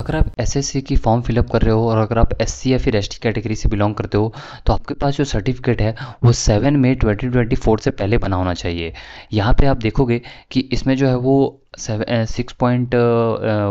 अगर आप एस की फॉर्म फिलअप कर रहे हो और अगर आप एस या फिर एस कैटेगरी से बिलोंग करते हो तो आपके पास जो सर्टिफिकेट है वो 7 मई 2024 से पहले बना होना चाहिए यहाँ पे आप देखोगे कि इसमें जो है वो सिक्स पॉइंट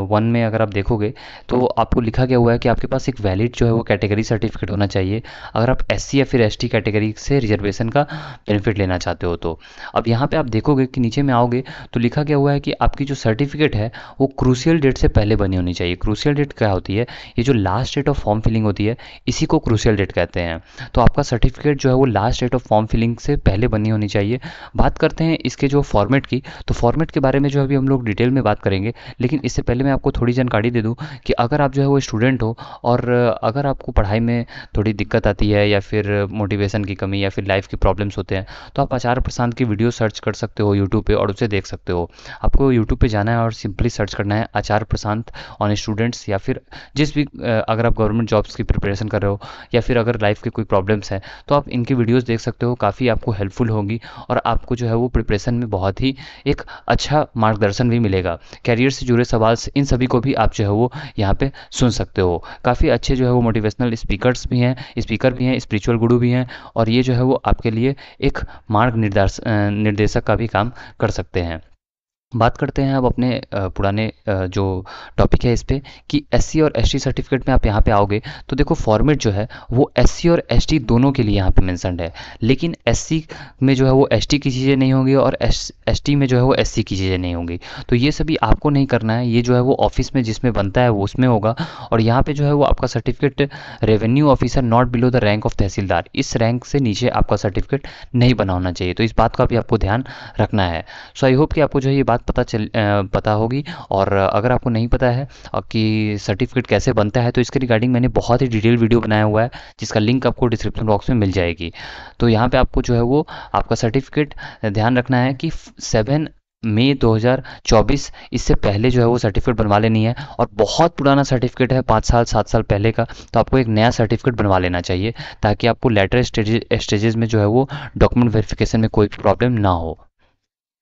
वन में अगर आप देखोगे तो हम्म। आपको लिखा गया हुआ है कि आपके पास एक वैलिड जो है वो कैटेगरी सर्टिफिकेट होना चाहिए अगर आप एस या फिर एस कैटेगरी से रिजर्वेशन का बेनिफिट लेना चाहते हो तो अब यहाँ पे आप देखोगे कि नीचे में आओगे तो लिखा गया हुआ है कि आपकी जो सर्टिफिकेट है वो क्रूशियल डेट से पहले बनी होनी चाहिए क्रूशियल डेट क्या होती है ये जो last date of form filling होती है इसी को क्रूशियल डेट कहते हैं तो आपका सर्टिफिकेट जो है वो last date of form filling से पहले बनी होनी चाहिए बात करते हैं इसके जो फॉर्मेट की तो फॉर्मेट के बारे में जो अभी हम लोग लोग डिटेल में बात करेंगे लेकिन इससे पहले मैं आपको थोड़ी जानकारी दे दूँ कि अगर आप जो है वो स्टूडेंट हो और अगर आपको पढ़ाई में थोड़ी दिक्कत आती है या फिर मोटिवेशन की कमी या फिर लाइफ की प्रॉब्लम्स होते हैं तो आप आचार्य प्रसाद की वीडियो सर्च कर सकते हो यूट्यूब पर और उसे देख सकते हो आपको यूट्यूब पर जाना है और सिंपली सर्च करना है आचार्य प्रशांत ऑन स्टूडेंट्स या फिर जिस भी अगर आप गवर्नमेंट जॉब्स की प्रिपरेशन कर रहे हो या फिर अगर लाइफ के कोई प्रॉब्लम्स हैं तो आप इनकी वीडियोस देख सकते हो काफ़ी आपको हेल्पफुल होगी और आपको जो है वो प्रिपरेशन में बहुत ही एक अच्छा मार्गदर्शन ऑप्शन भी मिलेगा कैरियर से जुड़े सवाल इन सभी को भी आप जो है वो यहाँ पे सुन सकते हो काफ़ी अच्छे जो है वो मोटिवेशनल स्पीकर्स भी हैं स्पीकर भी हैं स्पिरिचुअल गुरु भी हैं और ये जो है वो आपके लिए एक मार्ग निर्देशक का भी काम कर सकते हैं बात करते हैं अब अपने पुराने जो टॉपिक है इस पर कि एस और एस सर्टिफिकेट में आप यहाँ पे आओगे तो देखो फॉर्मेट जो है वो एस और एस दोनों के लिए यहाँ पे मैंसनड है लेकिन एस में जो है वो एस की चीज़ें नहीं होंगी और एस एस में जो है वो एस की चीज़ें नहीं होंगी तो ये सभी आपको नहीं करना है ये जो है वो ऑफिस में जिसमें बनता है वो उसमें होगा और यहाँ पर जो है वो आपका certificate revenue officer not below the rank of tehsildar इस रैंक से नीचे आपका सर्टिफिकेट नहीं बनाना चाहिए तो इस बात का भी आपको ध्यान रखना है सो आई होप कि आपको जो है ये बात बात पता चल पता होगी और अगर आपको नहीं पता है कि सर्टिफिकेट कैसे बनता है तो इसके रिगार्डिंग मैंने बहुत ही डिटेल वीडियो बनाया हुआ है जिसका लिंक आपको डिस्क्रिप्शन बॉक्स में मिल जाएगी तो यहाँ पर आपको जो है वो आपका सर्टिफिकेट ध्यान रखना है कि सेवन मई 2024 इससे पहले जो है वो सर्टिफिकेट बनवा लेनी है और बहुत पुराना सर्टिफिकेट है पाँच साल सात साल पहले का तो आपको एक नया सर्टिफिकेट बनवा लेना चाहिए ताकि आपको लेटर स्टेजेस में जो है वो डॉक्यूमेंट वेरिफिकेशन में कोई प्रॉब्लम ना हो